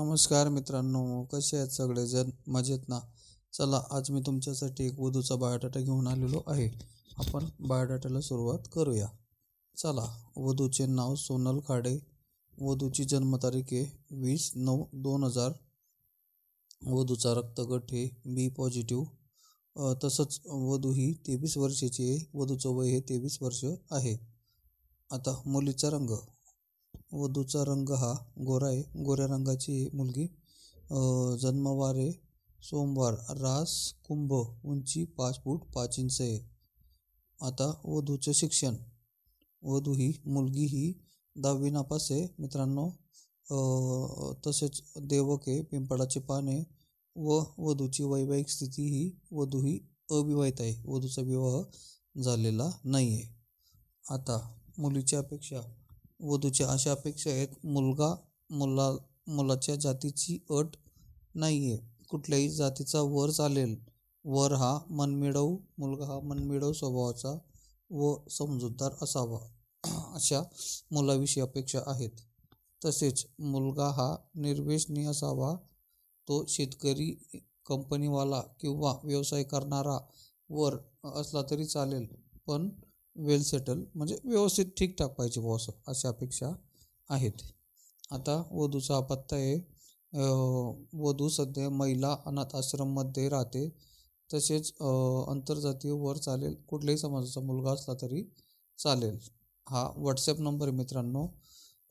नमस्कार मित्रांनो कसे आहेत सगळे सगळेजण मजेत ना चला आज मी तुमच्यासाठी एक वधूचा बायोडाटा घेऊन आलेलो आहे आपण बायोडाटाला सुरुवात करूया चला वधूचे नाव सोनल खाडे वधूची जन्मतारीख आहे वीस नऊ दोन हजार वधूचा रक्तगट हे बी पॉझिटिव्ह तसंच वधू ही तेवीस वर्षाची आहे वधूचं वय हे तेवीस वर्ष आहे आता मुलीचा रंग वधूचा रंग हा गोरा आहे गोऱ्या रंगाची मुलगी जन्मवारे सोमवार रास कुंभ उंची पाच फूट पाच इंच आहे आता वधूचं शिक्षण वधू ही मुलगी ही दहावी नापास आहे मित्रांनो तसेच देवके पिंपळाचे पाने व वधूची वैवाहिक स्थिती ही वधू ही अविवाहित आहे वधूचा विवाह झालेला नाही आहे आता मुलीच्या अपेक्षा वधूच्या अशा अपेक्षा आहेत मुलगा मुला मुलाच्या जातीची अट नाही आहे कुठल्याही जातीचा वर चालेल वर हा मनमिळवू मुलगा हा मनमिळवू स्वभावाचा व समजूतदार असावा अशा मुलाविषयी अपेक्षा आहेत तसेच मुलगा हा निर्वेशनी असावा तो शेतकरी कंपनीवाला किंवा व्यवसाय करणारा वर असला तरी चालेल पण वेल सेटल म्हणजे व्यवस्थित ठीकठाक पाहिजे बॉस अशा अपेक्षा आहेत आता वधूचा आपत्ता आहे वधू सध्या महिला अनाथ आश्रममध्ये राहते तसेच आंतरजातीय वर चालेल कुठल्याही समाजाचा मुलगा असला तरी चालेल हा व्हॉट्सॲप नंबर आहे मित्रांनो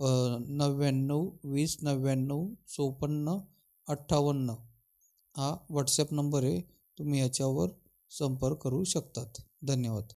नव्याण्णव वीस नव्याण्णव चौपन्न अठ्ठावन्न हा व्हॉट्सॲप नंबर आहे तुम्ही याच्यावर संपर्क करू शकतात धन्यवाद